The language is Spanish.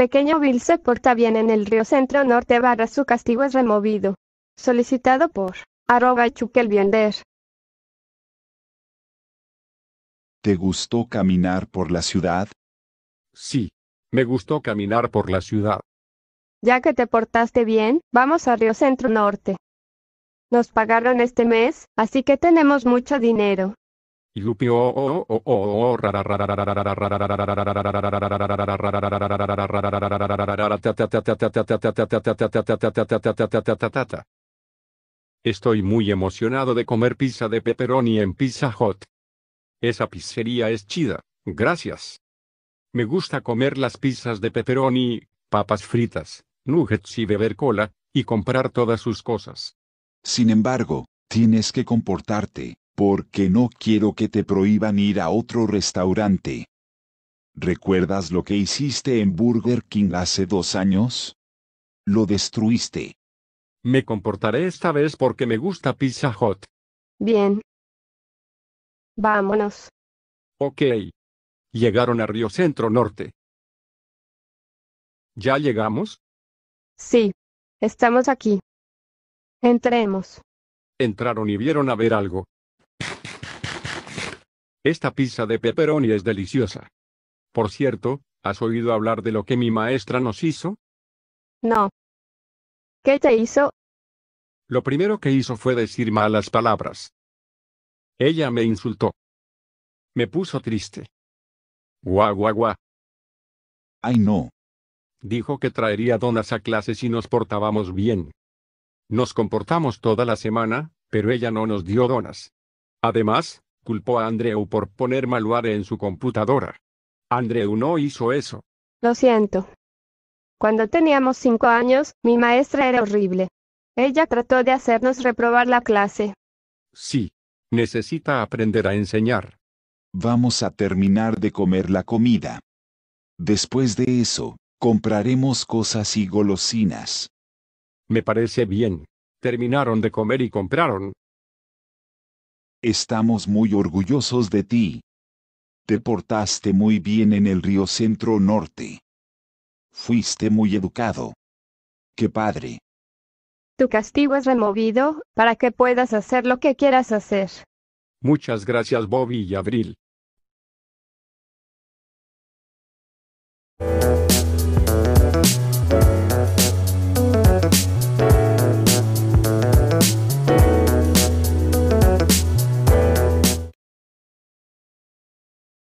Pequeño Bill se porta bien en el río Centro Norte barra su castigo es removido. Solicitado por arroba chukelbiender. ¿Te gustó caminar por la ciudad? Sí, me gustó caminar por la ciudad. Ya que te portaste bien, vamos a Río Centro Norte. Nos pagaron este mes, así que tenemos mucho dinero. Estoy muy emocionado de comer pizza de pepperoni en Pizza Hot. Esa pizzería es chida, gracias. Me gusta comer las pizzas de pepperoni, papas fritas, nuggets y beber cola, y comprar todas sus cosas. Sin embargo, tienes que comportarte porque no quiero que te prohíban ir a otro restaurante. ¿Recuerdas lo que hiciste en Burger King hace dos años? Lo destruiste. Me comportaré esta vez porque me gusta Pizza Hut. Bien. Vámonos. Ok. Llegaron a Río Centro Norte. ¿Ya llegamos? Sí. Estamos aquí. Entremos. Entraron y vieron a ver algo. Esta pizza de pepperoni es deliciosa. Por cierto, ¿has oído hablar de lo que mi maestra nos hizo? No. ¿Qué te hizo? Lo primero que hizo fue decir malas palabras. Ella me insultó. Me puso triste. Guau, guau, guau. Ay, no. Dijo que traería donas a clase si nos portábamos bien. Nos comportamos toda la semana, pero ella no nos dio donas. Además, Culpó a Andreu por poner malware en su computadora. Andreu no hizo eso. Lo siento. Cuando teníamos cinco años, mi maestra era horrible. Ella trató de hacernos reprobar la clase. Sí. Necesita aprender a enseñar. Vamos a terminar de comer la comida. Después de eso, compraremos cosas y golosinas. Me parece bien. Terminaron de comer y compraron, Estamos muy orgullosos de ti. Te portaste muy bien en el Río Centro Norte. Fuiste muy educado. ¡Qué padre! Tu castigo es removido, para que puedas hacer lo que quieras hacer. Muchas gracias Bobby y Abril.